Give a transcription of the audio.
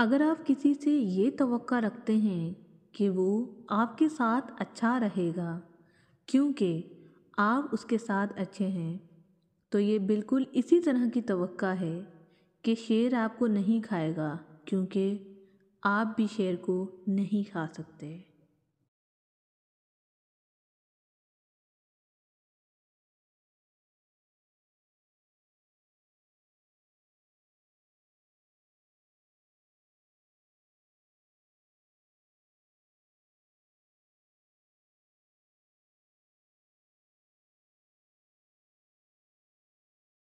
अगर आप किसी से ये तो रखते हैं कि वो आपके साथ अच्छा रहेगा क्योंकि आप उसके साथ अच्छे हैं तो ये बिल्कुल इसी तरह की तो है कि शेर आपको नहीं खाएगा क्योंकि आप भी शेर को नहीं खा सकते